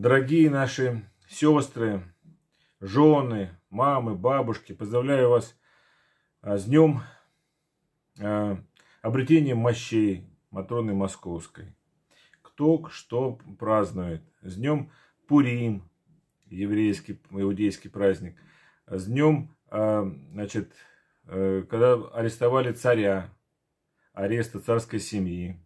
Дорогие наши сестры, жены, мамы, бабушки, поздравляю вас а, с днем а, обретения мощей Матроны Московской. Кто что празднует. С днем Пурим, еврейский, иудейский праздник. С днем, а, значит, э, когда арестовали царя, ареста царской семьи.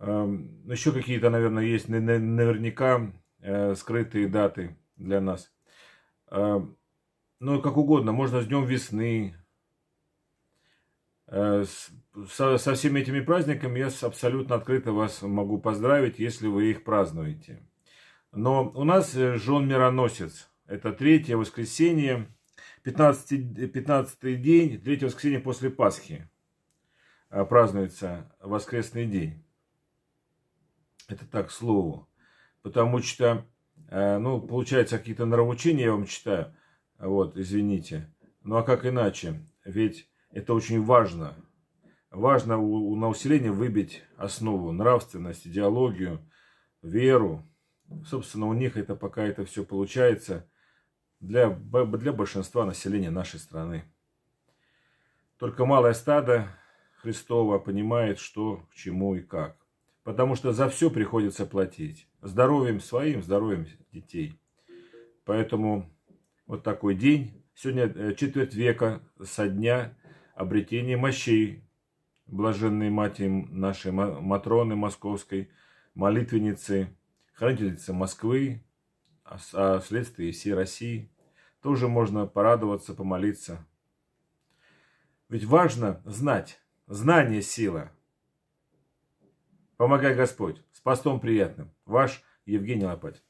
Эм, ну, Еще какие-то, наверное, есть наверняка э, скрытые даты для нас. Эм, ну, как угодно, можно с Днем весны. Э, со, со всеми этими праздниками я абсолютно открыто вас могу поздравить, если вы их празднуете. Но у нас э, Жон Мироносец. Это третье воскресенье, 15, 15 день, третье воскресенье после Пасхи празднуется воскресный день. Это так, слово. Потому что, э, ну, получается, какие-то нравоучения я вам читаю. Вот, извините. Ну, а как иначе? Ведь это очень важно. Важно у, у, на усиление выбить основу, нравственность, идеологию, веру. Собственно, у них это пока это все получается для, для большинства населения нашей страны. Только малое стадо Христова понимает, что, к чему и как. Потому что за все приходится платить. Здоровьем своим, здоровьем детей. Поэтому вот такой день. Сегодня э, четверть века со дня обретения мощей блаженной мати нашей Матроны Московской, молитвенницы, хранительницы Москвы, а, а вследствие всей России. Тоже можно порадоваться, помолиться. Ведь важно знать. Знание – сила. Помогай Господь. С постом приятным. Ваш Евгений Лопатин.